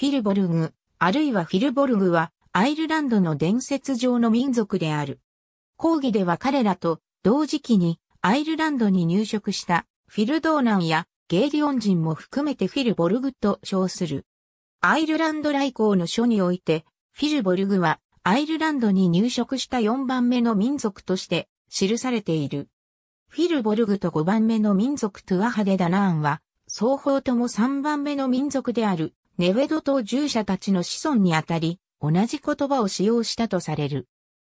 フィルボルグ、あるいはフィルボルグは、アイルランドの伝説上の民族である。講義では彼らと、同時期に、アイルランドに入植した、フィルドーナンや、ゲーリオン人も含めてフィルボルグと称する。アイルランド来航の書において、フィルボルグは、アイルランドに入植した4番目の民族として、記されている。フィルボルグと5番目の民族トゥアハデダナーンは、双方とも3番目の民族であるネウェド島従者たちの子孫にあたり、同じ言葉を使用したとされる。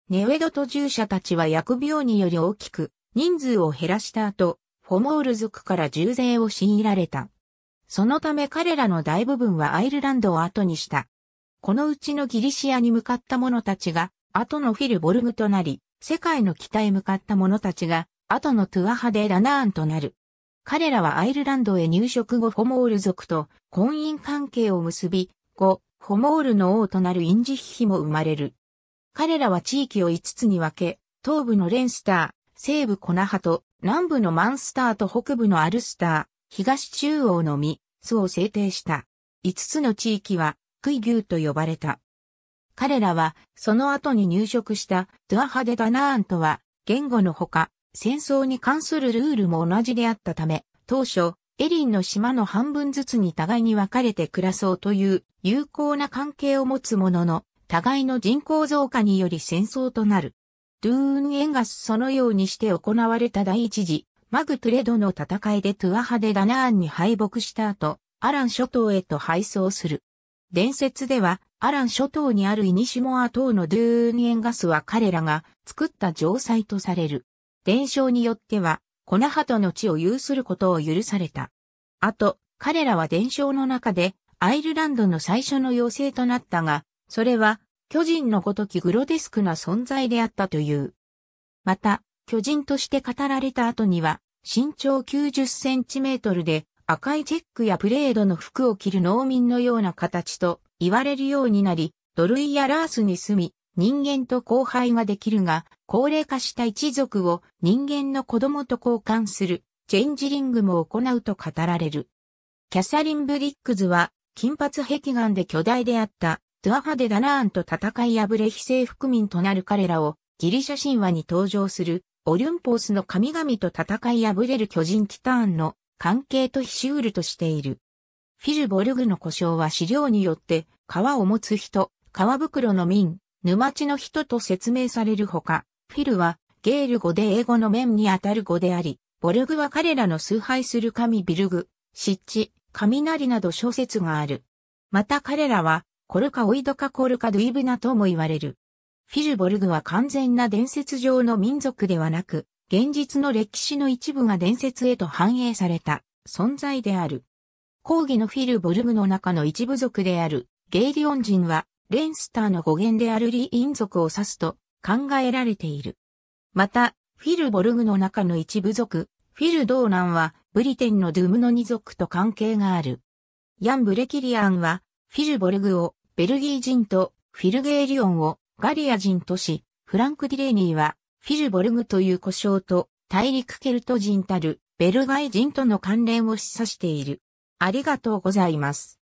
ネウェド島従者たちは疫病により大きく、人数を減らした後、フォモール族から重税を強いられた。そのため彼らの大部分はアイルランドを後にした。このうちのギリシアに向かった者たちが、後のフィルボルグとなり、世界の北へ向かった者たちが、後のトゥアハデ・ラナーンとなる。彼らはアイルランドへ入植後ホモール族と婚姻関係を結び、後、ホモールの王となるインジヒヒも生まれる。彼らは地域を5つに分け、東部のレンスター、西部コナハと、南部のマンスターと北部のアルスター、東中央のミスを制定した。5つの地域は、クイ牛と呼ばれた。彼らは、その後に入植したドゥアハデダナーンとは、言語のほか、戦争に関するルールも同じであったため、当初、エリンの島の半分ずつに互いに分かれて暮らそうという友好な関係を持つものの、互いの人口増加により戦争となる。ドゥーン・エンガスそのようにして行われた第一次、マグトレドの戦いでトゥアハでダナーンに敗北した後、アラン諸島へと敗走する。伝説では、アラン諸島にあるイニシモア島のドゥーン・エンガスは彼らが作った城塞とされる。伝承によっては、コナハトの地を有することを許された。あと、彼らは伝承の中で、アイルランドの最初の妖精となったが、それは、巨人のごときグロデスクな存在であったという。また、巨人として語られた後には、身長90センチメートルで、赤いチェックやプレードの服を着る農民のような形と言われるようになり、土塁やラースに住み、人間と交配ができるが、高齢化した一族を人間の子供と交換する、チェンジリングも行うと語られる。キャサリン・ブリックズは、金髪壁眼で巨大であった、ドゥアハデ・ダナーンと戦い破れ非正服民となる彼らを、ギリシャ神話に登場する、オリュンポースの神々と戦い破れる巨人ティターンの関係と比しうるとしている。フィルボルグの故障は資料によって、川を持つ人、川袋の民、沼地の人と説明されるほか、フィルはゲール語で英語の面にあたる語であり、ボルグは彼らの崇拝する神ビルグ、湿地、雷など小説がある。また彼らは、コルカオイドカコルカドゥイブナとも言われる。フィルボルグは完全な伝説上の民族ではなく、現実の歴史の一部が伝説へと反映された存在である。講義のフィルボルグの中の一部族であるゲイリオン人はレンスターの語源であるリーン族を指すと考えられている。また、フィルボルグの中の一部族、フィルドーランはブリテンのドゥムの二族と関係がある。ヤン・ブレキリアンは、フィルボルグをベルギー人とフィルゲーリオンをガリア人とし、フランク・ディレーニーはフィルボルグという故障と大陸ケルト人たるベルガイ人との関連を示唆している。ありがとうございます。